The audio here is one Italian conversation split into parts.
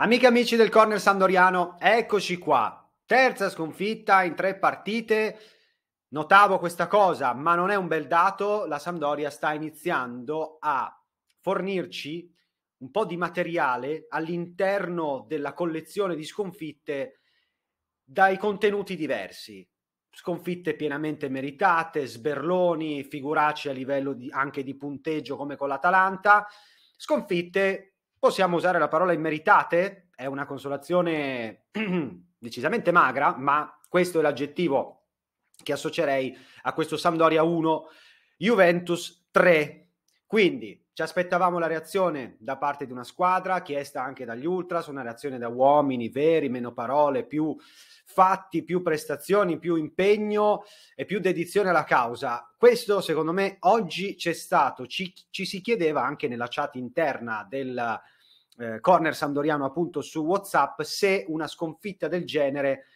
Amiche e amici del corner sandoriano, eccoci qua. Terza sconfitta in tre partite. Notavo questa cosa, ma non è un bel dato. La Sampdoria sta iniziando a fornirci un po' di materiale all'interno della collezione di sconfitte dai contenuti diversi. Sconfitte pienamente meritate, sberloni, figuracci a livello di, anche di punteggio come con l'Atalanta, sconfitte Possiamo usare la parola immeritate? È una consolazione decisamente magra, ma questo è l'aggettivo che associerei a questo Sampdoria 1, Juventus 3. Quindi ci aspettavamo la reazione da parte di una squadra chiesta anche dagli Ultras, una reazione da uomini veri, meno parole, più fatti, più prestazioni, più impegno e più dedizione alla causa. Questo secondo me oggi c'è stato, ci, ci si chiedeva anche nella chat interna del eh, corner Sandoriano appunto su Whatsapp se una sconfitta del genere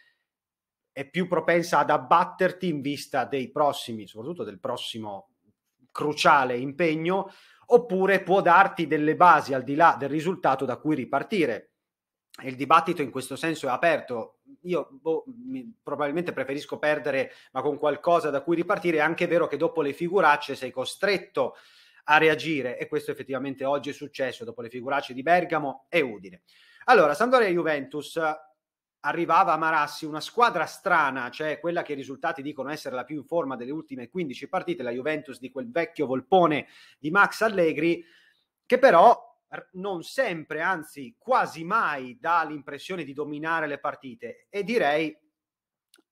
è più propensa ad abbatterti in vista dei prossimi, soprattutto del prossimo cruciale impegno oppure può darti delle basi al di là del risultato da cui ripartire. Il dibattito in questo senso è aperto. Io boh, mi, probabilmente preferisco perdere, ma con qualcosa da cui ripartire. È anche vero che dopo le figuracce sei costretto a reagire e questo effettivamente oggi è successo dopo le figuracce di Bergamo e Udine. Allora, Sandoria e Juventus, arrivava a Marassi una squadra strana, cioè quella che i risultati dicono essere la più in forma delle ultime 15 partite, la Juventus di quel vecchio volpone di Max Allegri, che però non sempre, anzi quasi mai, dà l'impressione di dominare le partite e direi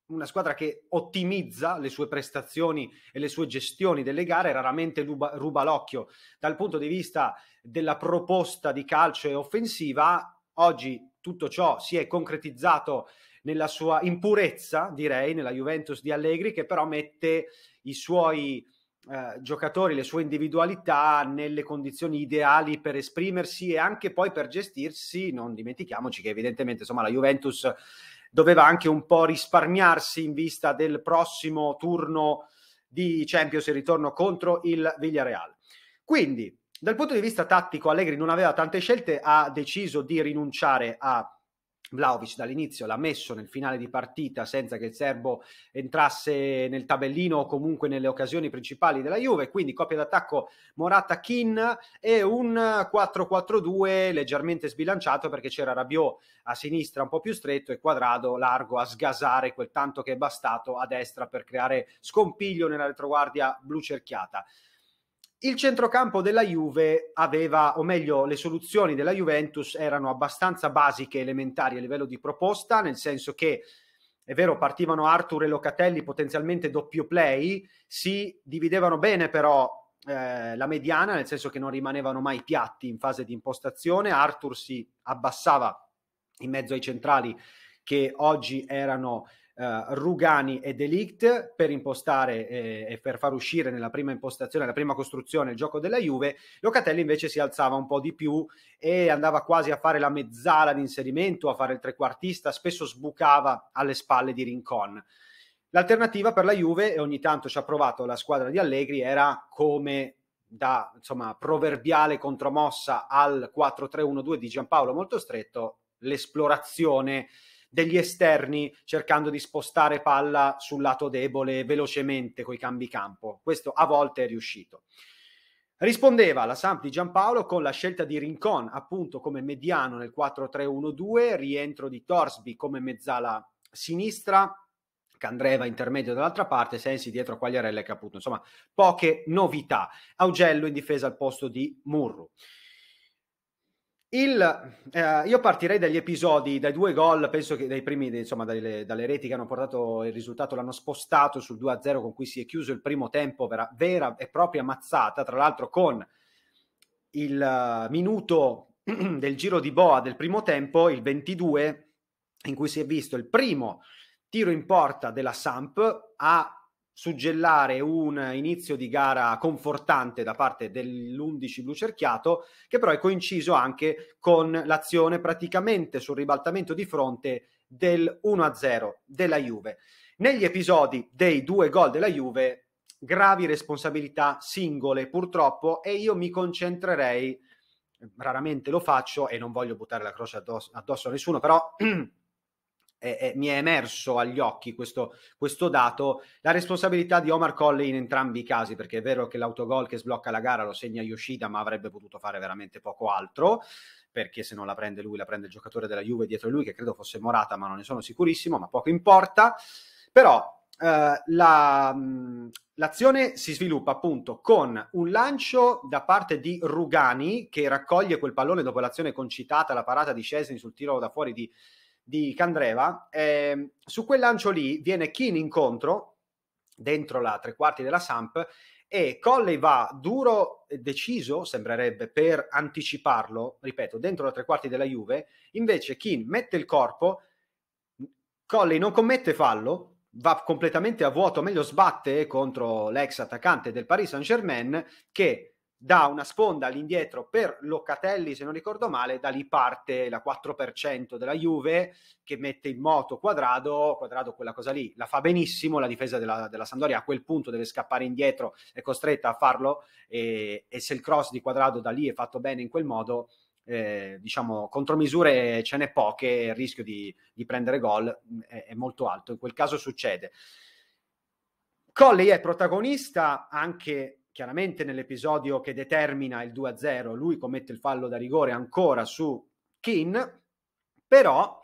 una squadra che ottimizza le sue prestazioni e le sue gestioni delle gare, raramente ruba, ruba l'occhio dal punto di vista della proposta di calcio e offensiva. Oggi tutto ciò si è concretizzato nella sua impurezza, direi, nella Juventus di Allegri, che però mette i suoi eh, giocatori, le sue individualità nelle condizioni ideali per esprimersi e anche poi per gestirsi. Non dimentichiamoci che evidentemente insomma, la Juventus doveva anche un po' risparmiarsi in vista del prossimo turno di Champions e ritorno contro il Villarreal. Quindi dal punto di vista tattico, Allegri non aveva tante scelte, ha deciso di rinunciare a Vlaovic dall'inizio l'ha messo nel finale di partita senza che il serbo entrasse nel tabellino o comunque nelle occasioni principali della Juve, quindi coppia d'attacco Morata-Kin e un 4-4-2 leggermente sbilanciato perché c'era Rabiot a sinistra un po' più stretto e Quadrado largo a sgasare quel tanto che è bastato a destra per creare scompiglio nella retroguardia blu cerchiata. Il centrocampo della Juve aveva, o meglio, le soluzioni della Juventus erano abbastanza basiche, elementari a livello di proposta, nel senso che è vero, partivano Arthur e Locatelli potenzialmente doppio play, si dividevano bene però eh, la mediana, nel senso che non rimanevano mai piatti in fase di impostazione, Arthur si abbassava in mezzo ai centrali che oggi erano eh, Rugani e Delict per impostare eh, e per far uscire nella prima impostazione, la prima costruzione il gioco della Juve, Locatelli invece si alzava un po' di più e andava quasi a fare la mezzala di inserimento, a fare il trequartista, spesso sbucava alle spalle di Rincon. L'alternativa per la Juve, e ogni tanto ci ha provato la squadra di Allegri, era come da insomma, proverbiale contromossa al 4-3-1-2 di Giampaolo molto stretto, l'esplorazione degli esterni cercando di spostare palla sul lato debole velocemente con i cambi campo. Questo a volte è riuscito. Rispondeva la Samp di Giampaolo con la scelta di Rincon, appunto come mediano nel 4-3-1-2, rientro di Torsby come mezzala sinistra, Candreva intermedio dall'altra parte, Sensi dietro a Quagliarella e Caputo. Insomma, poche novità. Augello in difesa al posto di Murru. Il, eh, io partirei dagli episodi, dai due gol, penso che dai primi, insomma, dalle, dalle, reti che hanno portato il risultato, l'hanno spostato sul 2-0 con cui si è chiuso il primo tempo, vera, vera e propria mazzata, tra l'altro con il eh, minuto del giro di boa del primo tempo, il 22, in cui si è visto il primo tiro in porta della Samp a suggellare un inizio di gara confortante da parte dell'11 blu cerchiato, che però è coinciso anche con l'azione praticamente sul ribaltamento di fronte del 1-0 della Juve. Negli episodi dei due gol della Juve, gravi responsabilità singole purtroppo e io mi concentrerei, raramente lo faccio e non voglio buttare la croce addosso, addosso a nessuno, però è, è, mi è emerso agli occhi questo, questo, dato, la responsabilità di Omar Colley in entrambi i casi, perché è vero che l'autogol che sblocca la gara lo segna Yoshida, ma avrebbe potuto fare veramente poco altro, perché se non la prende lui la prende il giocatore della Juve dietro lui, che credo fosse Morata, ma non ne sono sicurissimo, ma poco importa. Però eh, la, l'azione si sviluppa appunto con un lancio da parte di Rugani, che raccoglie quel pallone dopo l'azione concitata, la parata di Scesni sul tiro da fuori di di Candreva, eh, su quel lancio lì viene Keane incontro dentro la tre quarti della Samp e Colley va duro e deciso, sembrerebbe, per anticiparlo, ripeto, dentro la tre quarti della Juve, invece Keane mette il corpo, Colley non commette fallo, va completamente a vuoto, meglio sbatte contro l'ex attaccante del Paris Saint-Germain che da una sponda all'indietro per Locatelli, se non ricordo male, da lì parte la 4% della Juve che mette in moto Quadrado, Quadrado quella cosa lì la fa benissimo, la difesa della, della Sandoria a quel punto deve scappare indietro, è costretta a farlo e, e se il cross di Quadrado da lì è fatto bene in quel modo, eh, diciamo, contromisure ce n'è poche, il rischio di, di prendere gol mm, è, è molto alto, in quel caso succede. Colley è protagonista anche chiaramente nell'episodio che determina il 2-0 lui commette il fallo da rigore ancora su Kin, però,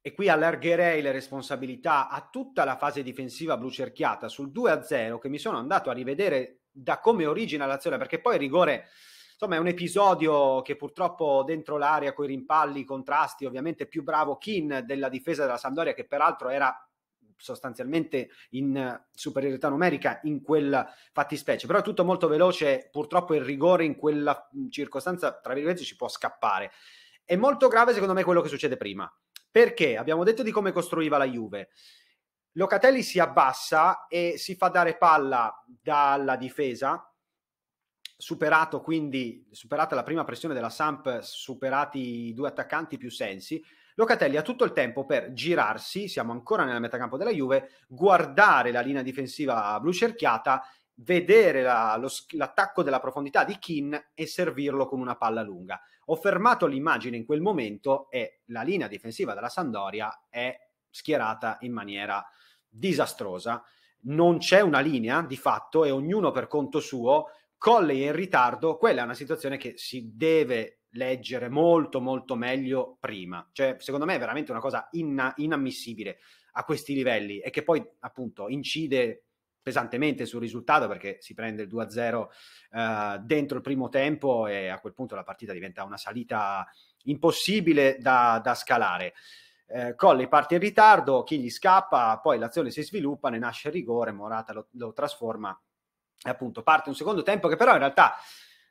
e qui allargherei le responsabilità a tutta la fase difensiva blucerchiata sul 2-0 che mi sono andato a rivedere da come origina l'azione, perché poi il rigore, insomma, è un episodio che purtroppo dentro l'area, con i rimpalli, i contrasti, ovviamente più bravo Kin della difesa della Sampdoria, che peraltro era sostanzialmente in eh, superiorità numerica in quella fattispecie. Però è tutto molto veloce, purtroppo il rigore in quella mm, circostanza, tra virgolette, ci può scappare. È molto grave secondo me quello che succede prima, perché abbiamo detto di come costruiva la Juve. Locatelli si abbassa e si fa dare palla dalla difesa, superato quindi, superata la prima pressione della Samp, superati i due attaccanti più sensi, Locatelli ha tutto il tempo per girarsi, siamo ancora nella metacampo della Juve, guardare la linea difensiva blu cerchiata, vedere la, lo, l'attacco della profondità di Kin e servirlo con una palla lunga. Ho fermato l'immagine in quel momento e la linea difensiva della Sandoria è schierata in maniera disastrosa. Non c'è una linea di fatto e ognuno per conto suo Colley in ritardo, quella è una situazione che si deve leggere molto molto meglio prima. Cioè, secondo me è veramente una cosa inna- inammissibile a questi livelli e che poi appunto incide pesantemente sul risultato perché si prende il 2-0 eh, dentro il primo tempo e a quel punto la partita diventa una salita impossibile da, da scalare. Eh, Colli parte in ritardo, chi gli scappa, poi l'azione si sviluppa, ne nasce il rigore, Morata lo, lo trasforma e appunto parte un secondo tempo che però in realtà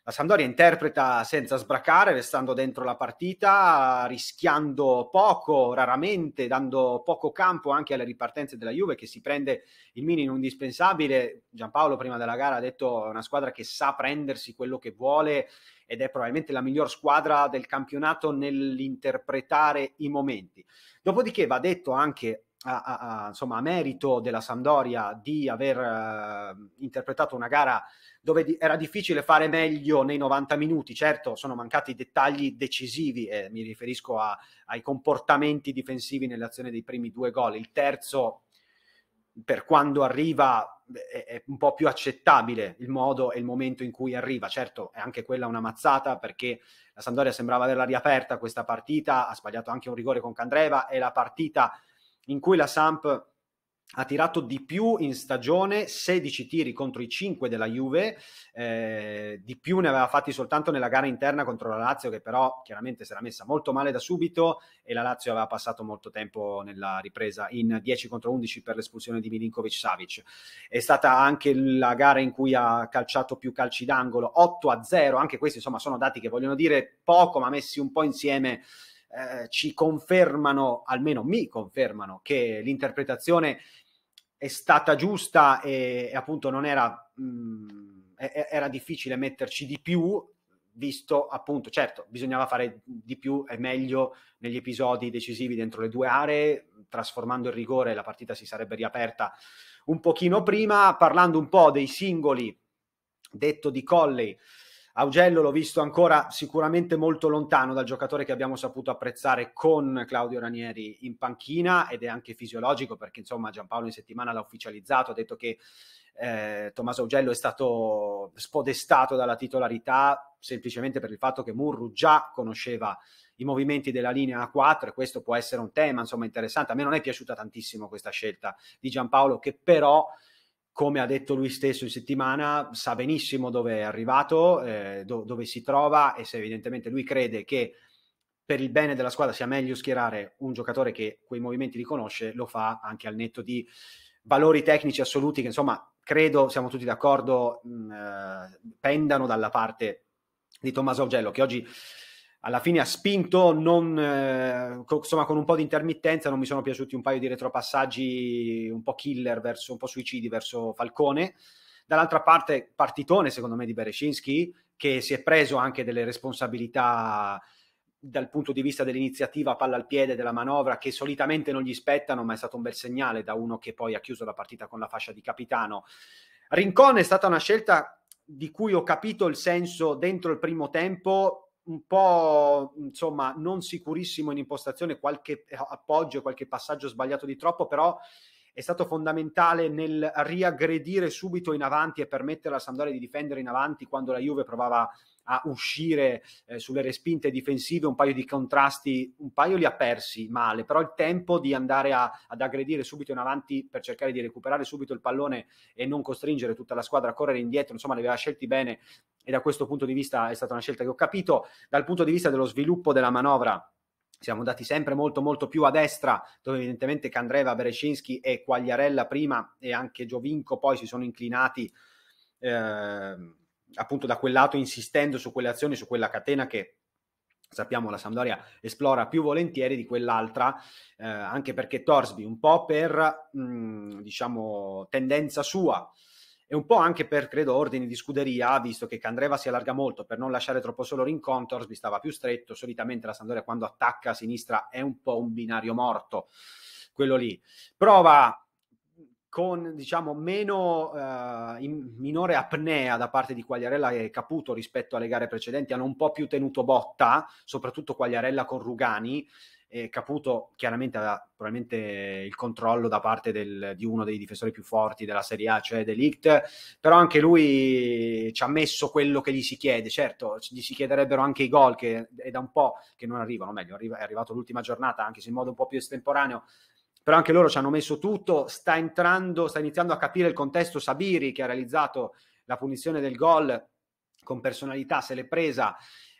la Sampdoria interpreta senza sbracare, restando dentro la partita, rischiando poco, raramente, dando poco campo anche alle ripartenze della Juve che si prende il minimo indispensabile. Giampaolo prima della gara ha detto è una squadra che sa prendersi quello che vuole ed è probabilmente la miglior squadra del campionato nell'interpretare i momenti. Dopodiché va detto anche a, a, insomma, a merito della Sampdoria di aver uh, interpretato una gara dove di- era difficile fare meglio nei 90 minuti. Certo, sono mancati dettagli decisivi, eh, mi riferisco ai comportamenti difensivi nell'azione dei primi due gol. Il terzo, per quando arriva, è, è un po' più accettabile il modo e il momento in cui arriva. Certo, è anche quella una mazzata perché la Sampdoria sembrava averla riaperta questa partita, ha sbagliato anche un rigore con Candreva e la partita in cui la Samp ha tirato di più in stagione 16 tiri contro i 5 della Juve, eh, di più ne aveva fatti soltanto nella gara interna contro la Lazio che però chiaramente si era messa molto male da subito e la Lazio aveva passato molto tempo nella ripresa in 10 contro 11 per l'espulsione di Milinkovic Savic. È stata anche la gara in cui ha calciato più calci d'angolo, 8 a 0, anche questi insomma sono dati che vogliono dire poco ma messi un po' insieme eh, ci confermano, almeno mi confermano, che l'interpretazione è stata giusta e, e appunto non era, mh, mm, era difficile metterci di più, visto appunto, certo, bisognava fare di più e meglio negli episodi decisivi dentro le due aree, trasformando il rigore la partita si sarebbe riaperta un pochino prima, parlando un po' dei singoli, detto di Colley, Augello l'ho visto ancora sicuramente molto lontano dal giocatore che abbiamo saputo apprezzare con Claudio Ranieri in panchina ed è anche fisiologico perché insomma Giampaolo in settimana l'ha ufficializzato, ha detto che eh, Tommaso Augello è stato spodestato dalla titolarità semplicemente per il fatto che Murru già conosceva i movimenti della linea A4 e questo può essere un tema insomma interessante. A me non è piaciuta tantissimo questa scelta di Giampaolo che però come ha detto lui stesso in settimana, sa benissimo dove è arrivato, eh, do- dove si trova e se evidentemente lui crede che per il bene della squadra sia meglio schierare un giocatore che quei movimenti li conosce, lo fa anche al netto di valori tecnici assoluti che insomma credo siamo tutti d'accordo mh, mm, eh, pendano dalla parte di Tommaso Augello che oggi alla fine ha spinto, non, eh, co- insomma con un po' di intermittenza non mi sono piaciuti un paio di retropassaggi un po' killer, verso, un po' suicidi verso Falcone. Dall'altra parte partitone secondo me di Berescinski che si è preso anche delle responsabilità dal punto di vista dell'iniziativa palla al piede della manovra che solitamente non gli spettano ma è stato un bel segnale da uno che poi ha chiuso la partita con la fascia di capitano. Rincon è stata una scelta di cui ho capito il senso dentro il primo tempo un po' insomma non sicurissimo in impostazione, qualche eh, appoggio, qualche passaggio sbagliato di troppo, però è stato fondamentale nel riaggredire subito in avanti e permettere alla Sampdoria di difendere in avanti quando la Juve provava a uscire eh, sulle respinte difensive, un paio di contrasti, un paio li ha persi male, però il tempo di andare a, ad aggredire subito in avanti per cercare di recuperare subito il pallone e non costringere tutta la squadra a correre indietro, insomma li aveva scelti bene e da questo punto di vista è stata una scelta che ho capito. Dal punto di vista dello sviluppo della manovra, siamo andati sempre molto molto più a destra dove evidentemente Candreva, Berescinski e Quagliarella prima e anche Giovinco poi si sono inclinati eh, appunto da quel lato insistendo su quelle azioni, su quella catena che sappiamo la Sampdoria esplora più volentieri di quell'altra eh, anche perché Torsby un po' per mh, mm, diciamo tendenza sua e un po' anche per, credo, ordini di scuderia, visto che Candreva si allarga molto per non lasciare troppo solo Rincon, vi stava più stretto, solitamente la Sandoria quando attacca a sinistra è un po' un binario morto, quello lì. Prova con diciamo meno uh, in, minore apnea da parte di Quagliarella e Caputo rispetto alle gare precedenti hanno un po' più tenuto botta soprattutto Quagliarella con Rugani e Caputo chiaramente aveva probabilmente il controllo da parte del, di uno dei difensori più forti della Serie A, cioè Delict, però anche lui ci ha messo quello che gli si chiede, certo gli si chiederebbero anche i gol che è da un po' che non arrivano, meglio è arrivato l'ultima giornata anche se in modo un po' più estemporaneo, però anche loro ci hanno messo tutto, sta entrando, sta iniziando a capire il contesto Sabiri che ha realizzato la punizione del gol con personalità, se l'è presa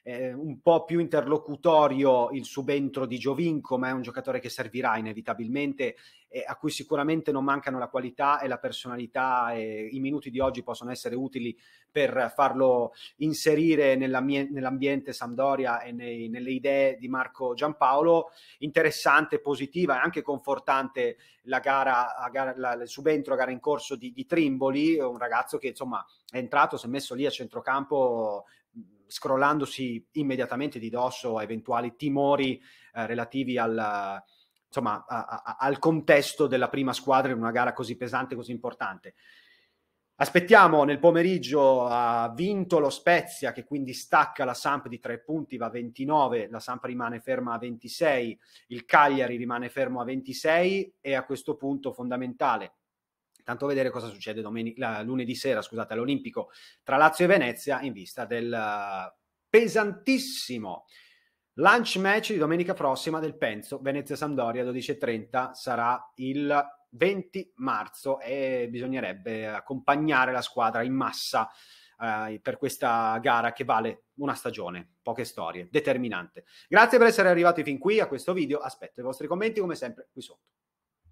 eh, un po' più interlocutorio il subentro di Giovinco, ma è un giocatore che servirà inevitabilmente eh, a cui sicuramente non mancano la qualità e la personalità e i minuti di oggi possono essere utili per farlo inserire nell'ambiente Sampdoria e nei, nelle idee di Marco Giampaolo. Interessante, positiva e anche confortante la gara, a gara la, il subentro a gara in corso di, di Trimboli, un ragazzo che insomma è entrato, si è messo lì a centrocampo scrollandosi immediatamente di dosso a eventuali timori eh, relativi al, insomma, a, a, al contesto della prima squadra in una gara così pesante, così importante. Aspettiamo nel pomeriggio, ha vinto lo Spezia che quindi stacca la Samp di tre punti, va a 29, la Samp rimane ferma a 26, il Cagliari rimane fermo a 26 e a questo punto fondamentale intanto vedere cosa succede domen- la, lunedì sera scusate, all'Olimpico tra Lazio e Venezia in vista del eh, pesantissimo lunch match di domenica prossima del Penso. Venezia-Sampdoria 12.30 sarà il 20 marzo e bisognerebbe accompagnare la squadra in massa eh, per questa gara che vale una stagione, poche storie, determinante. Grazie per essere arrivati fin qui a questo video, aspetto i vostri commenti come sempre qui sotto.